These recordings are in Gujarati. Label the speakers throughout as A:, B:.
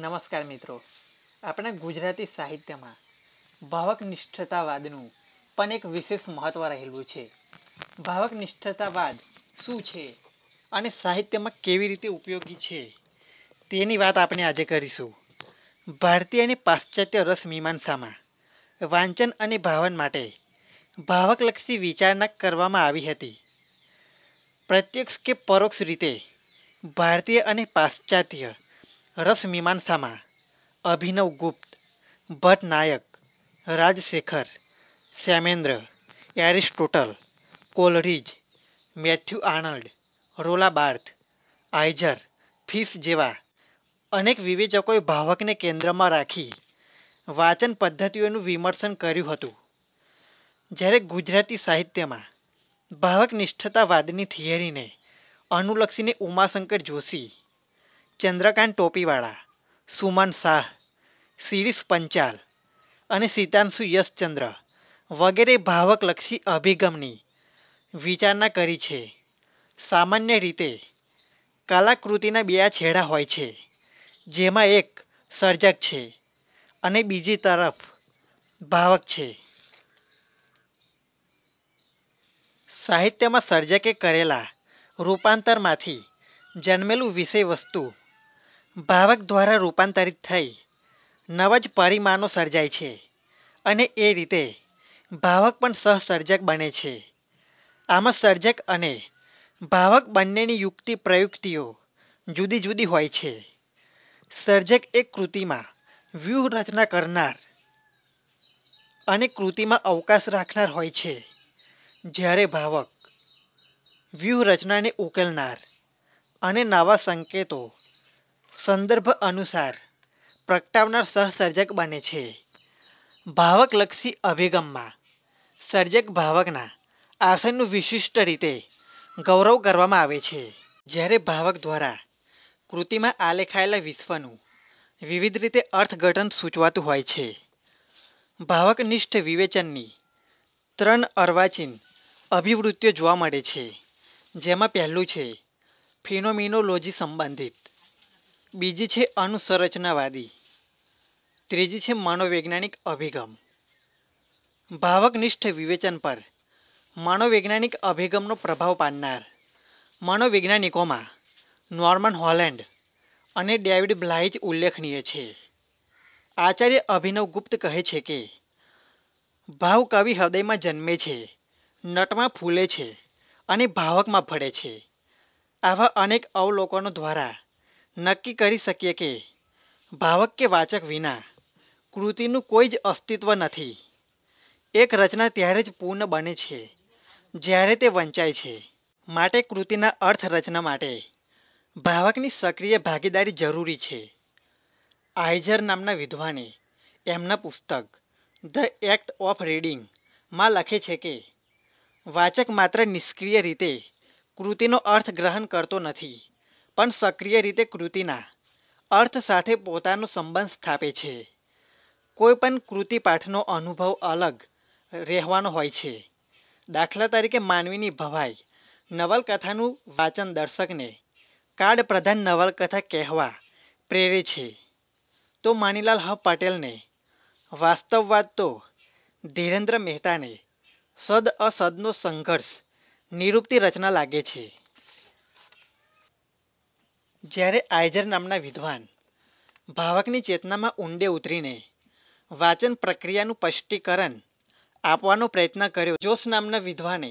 A: નમસ્કાર મિત્રો આપણા ગુજરાતી સાહિત્યમાં ભાવક નિષ્ઠતાવાદનું પણ એક વિશેષ મહત્વ રહેલું છે ભાવક નિષ્ઠતાવાદ શું છે અને સાહિત્યમાં કેવી રીતે ઉપયોગી છે તેની વાત આપણે આજે કરીશું ભારતીય અને પાશ્ચાત્ય રસ મીમાંસામાં વાંચન અને ભાવન માટે ભાવકલક્ષી વિચારણા કરવામાં આવી હતી પ્રત્યક્ષ કે પરોક્ષ રીતે ભારતીય અને પાશ્ચાત્ય રસમીમાંસામાં Abhinav Gupta Bhattanayak Rajshekhar Shyamendra Aristotle Coleridge Matthew Arnold રોલા બાર્થ આઇઝર ફિશ જેવા અનેક વિવેચકોએ ભાવકને કેન્દ્રમાં રાખી વાચન પદ્ધતિઓનું વિમર્શન કર્યું હતું જ્યારે ગુજરાતી સાહિત્યમાં ભાવક નિષ્ઠતાવાદની થિયરીને અનુલક્ષીને ઉમાશંકર જોશી ચંદ્રકાંત ટોપીવાળા સુમન શાહ શિરીષ પંચાલ અને સીતાંશુ યશચંદ્ર વગેરે ભાવકલક્ષી અભિગમની વિચારણા કરી છે સામાન્ય રીતે કલાકૃતિના બે છેડા હોય છે જેમાં એક સર્જક છે અને બીજી તરફ ભાવક છે સાહિત્યમાં સર્જકે કરેલા રૂપાંતરમાંથી જન્મેલું વિષય વસ્તુ ભાવક દ્વારા રૂપાંતરિત થઈ નવા જ પરિમાણો સર્જાય છે અને એ રીતે ભાવક પણ સહસર્જક બને છે આમાં સર્જક અને ભાવક બંનેની યુક્તિ પ્રયુક્તિઓ જુદી જુદી હોય છે સર્જક એક કૃતિમાં વ્યૂહરચના કરનાર અને કૃતિમાં અવકાશ રાખનાર હોય છે જ્યારે ભાવક વ્યૂહરચનાને ઉકેલનાર અને નવા સંકેતો સંદર્ભ અનુસાર પ્રગટાવનાર સહસર્જક બને છે ભાવકલક્ષી અભિગમમાં સર્જક ભાવકના આસનનું વિશિષ્ટ રીતે ગૌરવ કરવામાં આવે છે જ્યારે ભાવક દ્વારા કૃતિમાં આલેખાયેલા વિશ્વનું વિવિધ રીતે અર્થઘટન સૂચવાતું હોય છે ભાવકનિષ્ઠ વિવેચનની ત્રણ અર્વાચીન અભિવૃત્તિઓ જોવા મળે છે જેમાં પહેલું છે ફિનોમિનોલોજી સંબંધિત બીજી છે અનુસંરચનાવાદી ત્રીજી છે મનોવૈજ્ઞાનિક અભિગમ ભાવકનિષ્ઠ વિવેચન પર મનોવૈજ્ઞાનિક અભિગમનો પ્રભાવ પાડનાર મનોવૈજ્ઞાનિકોમાં નોર્મન હોલેન્ડ અને ડેવિડ બ્લાઇચ ઉલ્લેખનીય છે આચાર્ય અભિનવ ગુપ્ત કહે છે કે ભાવ કવિ હૃદયમાં જન્મે છે નટમાં ફૂલે છે અને ભાવકમાં ફળે છે આવા અનેક અવલોકનો દ્વારા નક્કી કરી શકીએ કે ભાવક કે વાચક વિના કૃતિનું કોઈ જ અસ્તિત્વ નથી એક રચના ત્યારે જ પૂર્ણ બને છે જ્યારે તે વંચાય છે માટે કૃતિના અર્થ રચના માટે ભાવકની સક્રિય ભાગીદારી જરૂરી છે આઇઝર નામના વિદ્વાને એમના પુસ્તક ધ એક્ટ ઓફ રીડિંગમાં લખે છે કે વાચક માત્ર નિષ્ક્રિય રીતે કૃતિનો અર્થ ગ્રહણ કરતો નથી પણ સક્રિય રીતે કૃતિના અર્થ સાથે પોતાનો સંબંધ સ્થાપે છે કોઈ પણ કૃતિ પાઠનો અનુભવ અલગ રહેવાનો હોય છે દાખલા તરીકે માનવીની ભવાઈ નવલકથાનું વાચન દર્શકને કાર્ડ પ્રધાન નવલકથા કહેવા પ્રેરે છે તો માનીલાલ હ પટેલને વાસ્તવવાદ તો ધીરેન્દ્ર મહેતાને સદ અસદનો સંઘર્ષ નિરૂપતી રચના લાગે છે જ્યારે આયઝર નામના વિદ્વાન ભાવકની ચેતનામાં ઊંડે ઉતરીને વાચન પ્રક્રિયાનું સ્પષ્ટીકરણ આપવાનો પ્રયત્ન કર્યો જોશ નામના વિદ્વાને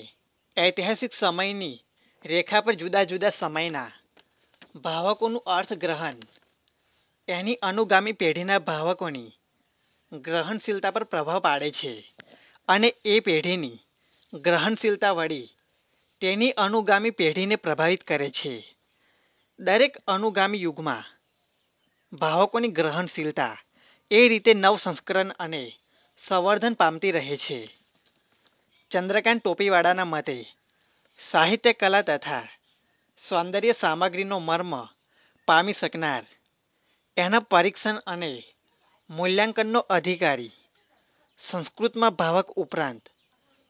A: ઐતિહાસિક સમયની રેખા પર જુદા જુદા સમયના ભાવકોનું અર્થગ્રહણ એની અનુગામી પેઢીના ભાવકોની ગ્રહણશીલતા પર પ્રભાવ પાડે છે અને એ પેઢીની ગ્રહણશીલતા વળી તેની અનુગામી પેઢીને પ્રભાવિત કરે છે દરેક અનુગામી યુગમાં ભાવકોની ગ્રહણશીલતા એ રીતે નવ સંસ્કરણ અને સંવર્ધન પામતી રહે છે ચંદ્રકાંત ટોપીવાળાના મતે સાહિત્ય કલા તથા સૌંદર્ય સામગ્રીનો મર્મ પામી શકનાર એના પરીક્ષણ અને મૂલ્યાંકનનો અધિકારી સંસ્કૃતમાં ભાવક ઉપરાંત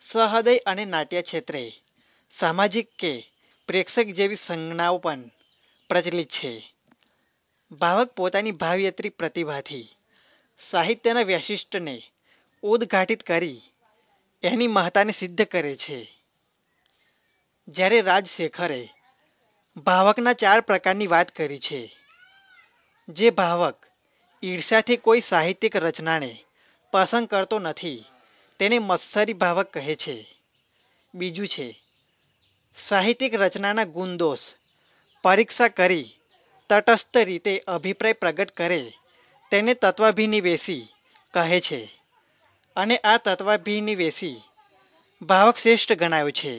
A: સહૃદય અને નાટ્ય ક્ષેત્રે સામાજિક કે પ્રેક્ષક જેવી સંજ્ઞાઓ પણ પ્રચલિત છે ભાવક પોતાની ભાવયત્રી પ્રતિભાથી સાહિત્યના વૈશિષ્ટને ઉદઘાટિત કરી એની મહત્તાને સિદ્ધ કરે છે જ્યારે રાજશેખરે ભાવકના ચાર પ્રકારની વાત કરી છે જે ભાવક ઈર્ષાથી કોઈ સાહિત્યિક રચનાને પસંદ કરતો નથી તેને મત્સરી ભાવક કહે છે બીજું છે સાહિત્યિક રચનાના ગુણદોષ પરીક્ષા કરી તટસ્થ રીતે અભિપ્રાય પ્રગટ કરે તેને તત્વાભિનિવેશી કહે છે અને આ તત્વાભિનિવેશી ભાવક શ્રેષ્ઠ ગણાયો છે